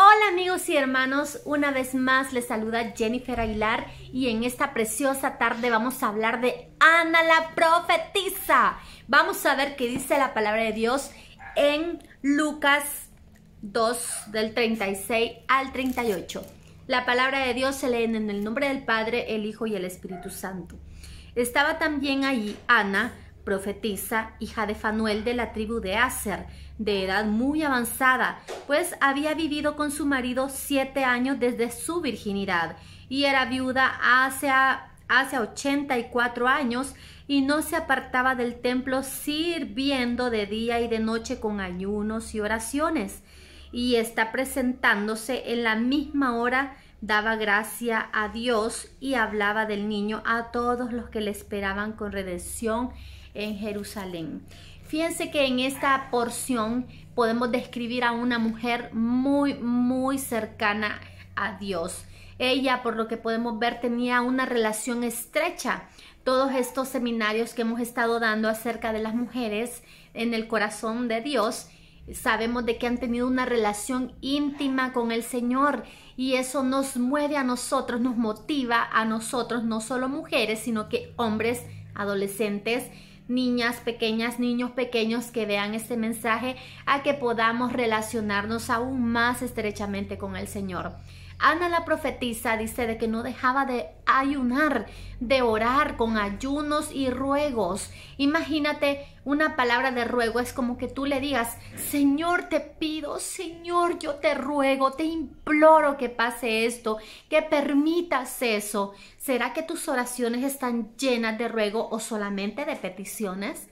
Hola amigos y hermanos, una vez más les saluda Jennifer Aguilar y en esta preciosa tarde vamos a hablar de Ana la profetisa. Vamos a ver qué dice la palabra de Dios en Lucas 2 del 36 al 38. La palabra de Dios se lee en el nombre del Padre, el Hijo y el Espíritu Santo. Estaba también ahí Ana, profetisa, hija de Fanuel de la tribu de Aser, de edad muy avanzada, pues había vivido con su marido siete años desde su virginidad y era viuda hace y 84 años y no se apartaba del templo sirviendo de día y de noche con ayunos y oraciones. Y está presentándose en la misma hora daba gracia a Dios y hablaba del niño a todos los que le esperaban con redención en Jerusalén. Fíjense que en esta porción podemos describir a una mujer muy, muy cercana a Dios. Ella, por lo que podemos ver, tenía una relación estrecha. Todos estos seminarios que hemos estado dando acerca de las mujeres en el corazón de Dios, sabemos de que han tenido una relación íntima con el Señor y eso nos mueve a nosotros, nos motiva a nosotros, no solo mujeres, sino que hombres, adolescentes, niñas pequeñas, niños pequeños que vean este mensaje, a que podamos relacionarnos aún más estrechamente con el Señor. Ana la profetisa dice de que no dejaba de ayunar, de orar con ayunos y ruegos. Imagínate una palabra de ruego, es como que tú le digas, Señor, te pido, Señor, yo te ruego, te imploro que pase esto, que permitas eso. ¿Será que tus oraciones están llenas de ruego o solamente de peticiones?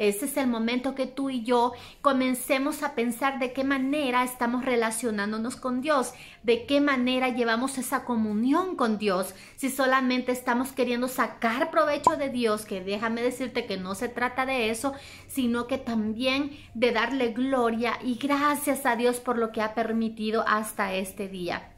Ese es el momento que tú y yo comencemos a pensar de qué manera estamos relacionándonos con Dios, de qué manera llevamos esa comunión con Dios. Si solamente estamos queriendo sacar provecho de Dios, que déjame decirte que no se trata de eso, sino que también de darle gloria y gracias a Dios por lo que ha permitido hasta este día.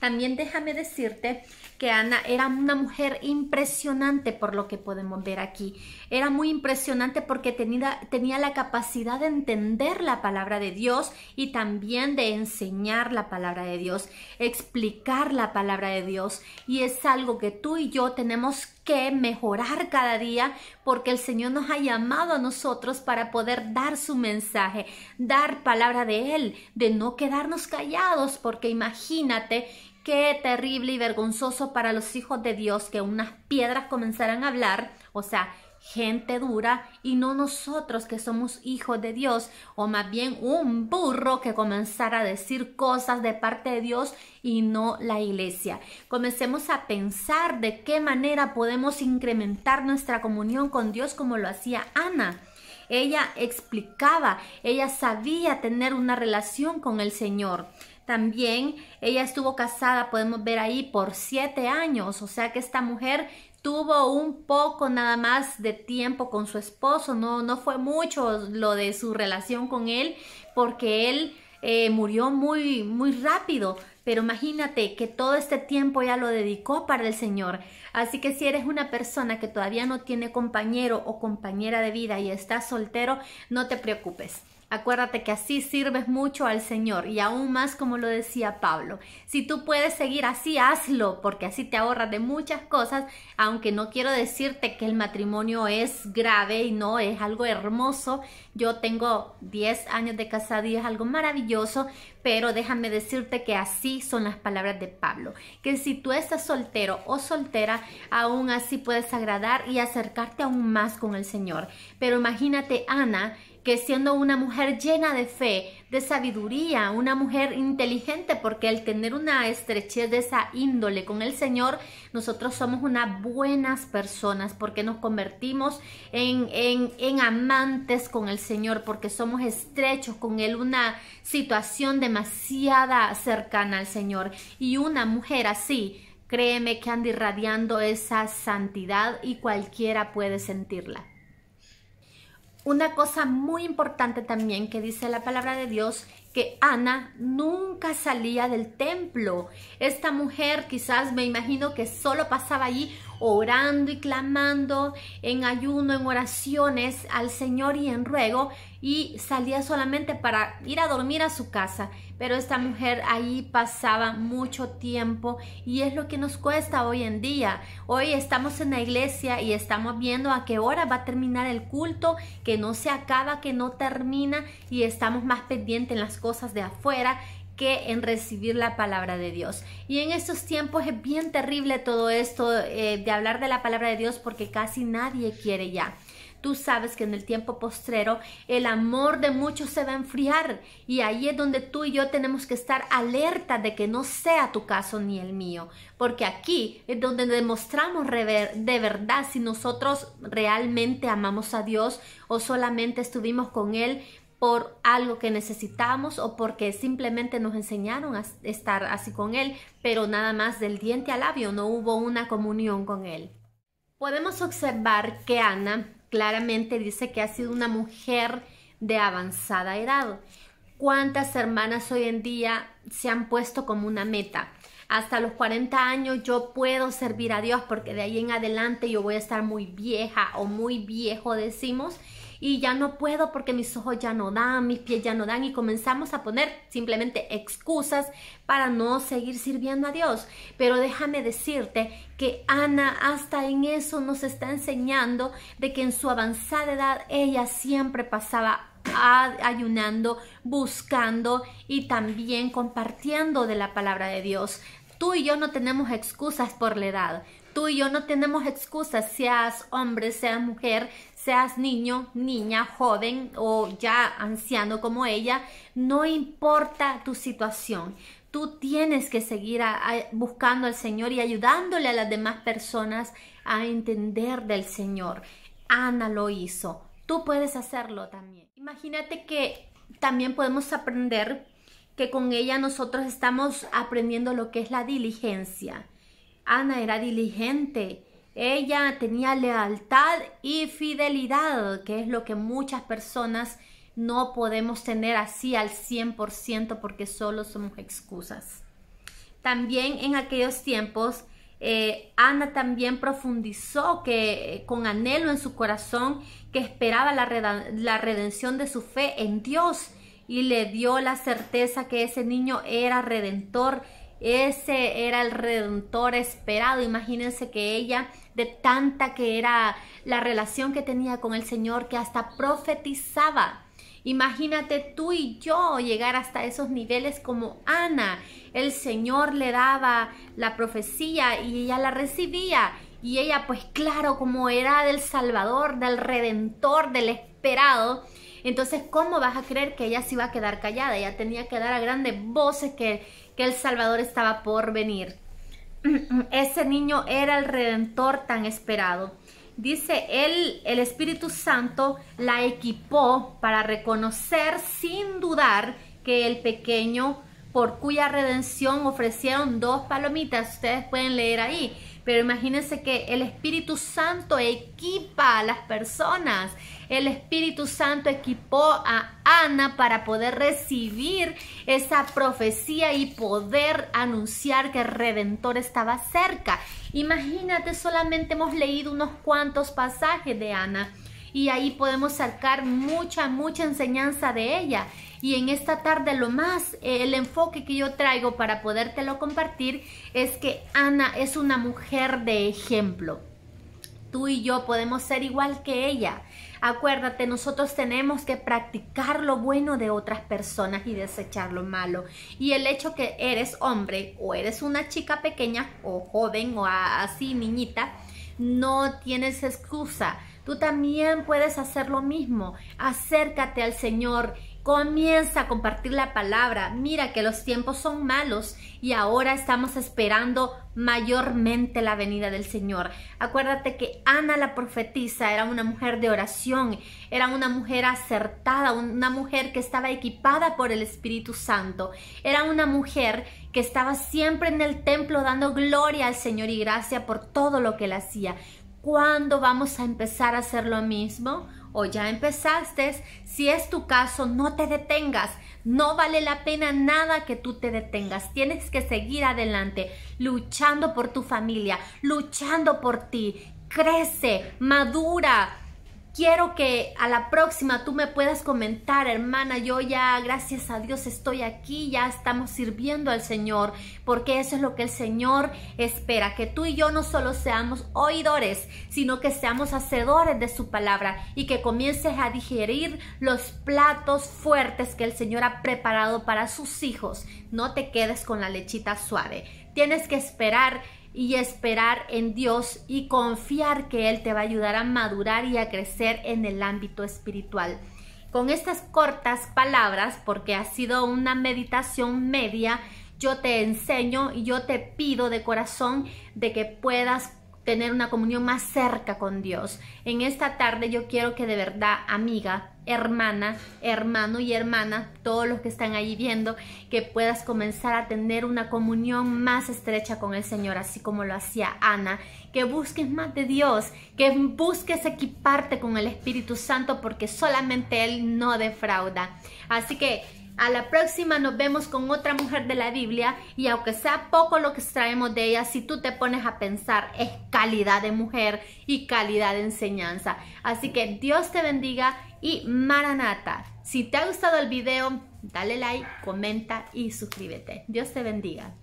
También déjame decirte que Ana era una mujer impresionante por lo que podemos ver aquí. Era muy impresionante porque tenía, tenía la capacidad de entender la palabra de Dios y también de enseñar la palabra de Dios, explicar la palabra de Dios. Y es algo que tú y yo tenemos que mejorar cada día porque el Señor nos ha llamado a nosotros para poder dar su mensaje, dar palabra de Él, de no quedarnos callados porque imagínate qué terrible y vergonzoso para los hijos de Dios que unas piedras comenzaran a hablar, o sea, gente dura y no nosotros que somos hijos de Dios, o más bien un burro que comenzara a decir cosas de parte de Dios y no la iglesia. Comencemos a pensar de qué manera podemos incrementar nuestra comunión con Dios como lo hacía Ana. Ella explicaba, ella sabía tener una relación con el Señor. También ella estuvo casada, podemos ver ahí, por siete años, o sea que esta mujer tuvo un poco nada más de tiempo con su esposo, no, no fue mucho lo de su relación con él, porque él eh, murió muy, muy rápido. Pero imagínate que todo este tiempo ya lo dedicó para el Señor. Así que si eres una persona que todavía no tiene compañero o compañera de vida y estás soltero, no te preocupes. Acuérdate que así sirves mucho al Señor y aún más como lo decía Pablo. Si tú puedes seguir así, hazlo, porque así te ahorras de muchas cosas, aunque no quiero decirte que el matrimonio es grave y no, es algo hermoso. Yo tengo 10 años de y es algo maravilloso, pero déjame decirte que así son las palabras de Pablo, que si tú estás soltero o soltera, aún así puedes agradar y acercarte aún más con el Señor. Pero imagínate, Ana, que siendo una mujer llena de fe, de sabiduría, una mujer inteligente, porque al tener una estrechez de esa índole con el Señor, nosotros somos unas buenas personas, porque nos convertimos en, en, amantes con el Señor, porque somos estrechos con Él, una situación demasiada cercana al Señor. Y una mujer así, créeme que anda irradiando esa santidad y cualquiera puede sentirla. Una cosa muy importante también que dice la palabra de Dios, que Ana nunca salía del templo. Esta mujer quizás me imagino que solo pasaba allí orando y clamando en ayuno, en oraciones al Señor y en ruego y salía solamente para ir a dormir a su casa. Pero esta mujer ahí pasaba mucho tiempo y es lo que nos cuesta hoy en día. Hoy estamos en la iglesia y estamos viendo a qué hora va a terminar el culto, que no se acaba, que no termina y estamos más pendientes en las cosas de afuera que en recibir la palabra de Dios. Y en estos tiempos es bien terrible todo esto eh, de hablar de la palabra de Dios porque casi nadie quiere ya. Tú sabes que en el tiempo postrero el amor de muchos se va a enfriar y ahí es donde tú y yo tenemos que estar alerta de que no sea tu caso ni el mío, porque aquí es donde demostramos de verdad si nosotros realmente amamos a Dios o solamente estuvimos con Él por algo que necesitamos o porque simplemente nos enseñaron a estar así con Él, pero nada más del diente al labio, no hubo una comunión con Él. Podemos observar que Ana claramente dice que ha sido una mujer de avanzada edad. ¿Cuántas hermanas hoy en día se han puesto como una meta? Hasta los 40 años yo puedo servir a Dios porque de ahí en adelante yo voy a estar muy vieja o muy viejo, decimos, y ya no puedo porque mis ojos ya no dan, mis pies ya no dan y comenzamos a poner simplemente excusas para no seguir sirviendo a Dios. Pero déjame decirte que Ana hasta en eso nos está enseñando de que en su avanzada edad ella siempre pasaba ayunando, buscando y también compartiendo de la palabra de Dios. Tú y yo no tenemos excusas por la edad. Tú y yo no tenemos excusas, seas hombre, seas mujer, seas niño, niña, joven o ya anciano como ella, no importa tu situación. Tú tienes que seguir buscando al Señor y ayudándole a las demás personas a entender del Señor. Ana lo hizo. Tú puedes hacerlo también. Imagínate que también podemos aprender que con ella nosotros estamos aprendiendo lo que es la diligencia. Ana era diligente ella tenía lealtad y fidelidad, que es lo que muchas personas no podemos tener así al 100% porque solo somos excusas. También en aquellos tiempos, eh, Ana también profundizó que eh, con anhelo en su corazón que esperaba la, la redención de su fe en Dios y le dio la certeza que ese niño era redentor ese era el redentor esperado. Imagínense que ella, de tanta que era la relación que tenía con el Señor, que hasta profetizaba. Imagínate tú y yo llegar hasta esos niveles como Ana. El Señor le daba la profecía y ella la recibía. Y ella, pues claro, como era del Salvador, del Redentor, del Esperado, entonces, ¿cómo vas a creer que ella se iba a quedar callada? Ella tenía que dar a grandes voces que, el Salvador estaba por venir. Ese niño era el redentor tan esperado. Dice él, el Espíritu Santo la equipó para reconocer sin dudar que el pequeño por cuya redención ofrecieron dos palomitas, ustedes pueden leer ahí, pero imagínense que el Espíritu Santo equipa a las personas el Espíritu Santo equipó a Ana para poder recibir esa profecía y poder anunciar que el Redentor estaba cerca. Imagínate, solamente hemos leído unos cuantos pasajes de Ana y ahí podemos sacar mucha, mucha enseñanza de ella. Y en esta tarde lo más, eh, el enfoque que yo traigo para podértelo compartir es que Ana es una mujer de ejemplo. Tú y yo podemos ser igual que ella. Acuérdate, nosotros tenemos que practicar lo bueno de otras personas y desechar lo malo. Y el hecho que eres hombre o eres una chica pequeña o joven o así niñita, no tienes excusa Tú también puedes hacer lo mismo. Acércate al Señor. Comienza a compartir la palabra. Mira que los tiempos son malos y ahora estamos esperando mayormente la venida del Señor. Acuérdate que Ana la profetisa era una mujer de oración, era una mujer acertada, una mujer que estaba equipada por el Espíritu Santo, era una mujer que estaba siempre en el templo dando gloria al Señor y gracia por todo lo que él hacía. ¿Cuándo vamos a empezar a hacer lo mismo? O ya empezaste. Si es tu caso, no te detengas. No vale la pena nada que tú te detengas. Tienes que seguir adelante, luchando por tu familia, luchando por ti. Crece, madura, Quiero que a la próxima tú me puedas comentar, hermana, yo ya gracias a Dios estoy aquí, ya estamos sirviendo al Señor, porque eso es lo que el Señor espera, que tú y yo no solo seamos oidores, sino que seamos hacedores de su palabra y que comiences a digerir los platos fuertes que el Señor ha preparado para sus hijos. No te quedes con la lechita suave, tienes que esperar y esperar en Dios y confiar que Él te va a ayudar a madurar y a crecer en el ámbito espiritual. Con estas cortas palabras, porque ha sido una meditación media, yo te enseño y yo te pido de corazón de que puedas tener una comunión más cerca con Dios. En esta tarde yo quiero que de verdad, amiga, hermana, hermano y hermana, todos los que están ahí viendo, que puedas comenzar a tener una comunión más estrecha con el Señor, así como lo hacía Ana, que busques más de Dios, que busques equiparte con el Espíritu Santo, porque solamente Él no defrauda. Así que a la próxima nos vemos con otra mujer de la Biblia y aunque sea poco lo que extraemos de ella, si tú te pones a pensar, es calidad de mujer y calidad de enseñanza. Así que Dios te bendiga y Maranata. Si te ha gustado el video, dale like, comenta y suscríbete. Dios te bendiga.